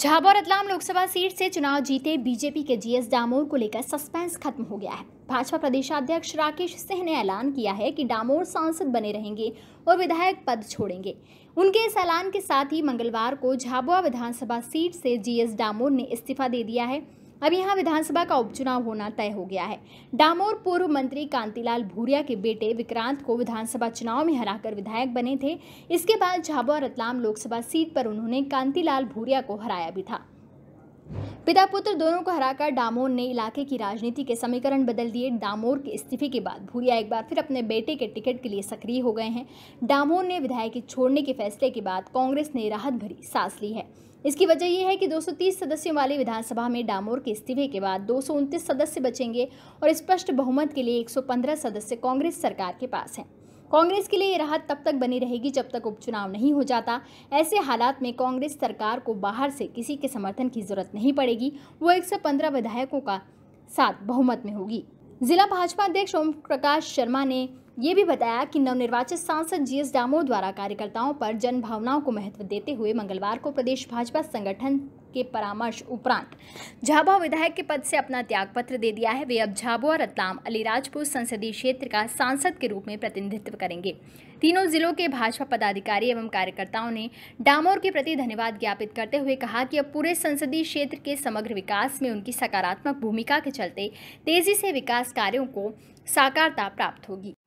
झाबा Ratlam Lok Sabha seat से चुनाव जीते बीजेपी के जीएस डामोर को लेकर सस्पेंस खत्म हो गया है भाजपा प्रदेशाध्यक्ष राकेश सिंह ने ऐलान किया है कि डामोर सांसद बने रहेंगे और विधायक पद छोड़ेंगे उनके इस ऐलान के साथ ही मंगलवार को झाबुआ विधानसभा सीट से जीएस डामोर ने इस्तीफा दे दिया है अब यहाँ विधानसभा का उपचुनाव होना तय हो गया है डामोर पूर्व मंत्री कांतिलाल भूरिया के बेटे विक्रांत को विधानसभा चुनाव में हराकर विधायक बने थे इसके बाद झाबुआ रतलाम लोकसभा सीट पर उन्होंने कांतिलाल भूरिया को हराया भी था पिता पुत्र दोनों को हराकर डामोर ने इलाके की राजनीति के समीकरण बदल दिए डामोर के इस्तीफे के बाद भूरिया एक बार फिर अपने बेटे के टिकट के लिए सक्रिय हो गए हैं डामोर ने विधायक छोड़ने के फैसले के बाद कांग्रेस ने राहत भरी सांस ली है इसकी वजह यह है कि 230 सदस्यों वाली विधानसभा में डामोर के इस्तीफे के बाद दो सदस्य बचेंगे और स्पष्ट बहुमत के लिए एक सदस्य कांग्रेस सरकार के पास हैं कांग्रेस के लिए ये राहत तब तक बनी रहेगी जब तक उपचुनाव नहीं हो जाता ऐसे हालात में कांग्रेस सरकार को बाहर से किसी के समर्थन की जरूरत नहीं पड़ेगी वो पंद्रह विधायकों का साथ बहुमत में होगी जिला भाजपा अध्यक्ष ओम प्रकाश शर्मा ने ये भी बताया कि नवनिर्वाचित सांसद जी एस डामोर द्वारा कार्यकर्ताओं पर जन भावनाओं को महत्व देते हुए मंगलवार को प्रदेश भाजपा संगठन के परामर्श उपरांत झाबुआ विधायक के पद से अपना त्यागपत्र दे दिया है वे अब झाबुआ रतलाम अलीराजपुर संसदीय क्षेत्र का सांसद के रूप में प्रतिनिधित्व करेंगे तीनों जिलों के भाजपा पदाधिकारी एवं कार्यकर्ताओं ने डामोर के प्रति धन्यवाद ज्ञापित करते हुए कहा कि अब पूरे संसदीय क्षेत्र के समग्र विकास में उनकी सकारात्मक भूमिका के चलते तेजी से विकास कार्यों को साकारता प्राप्त होगी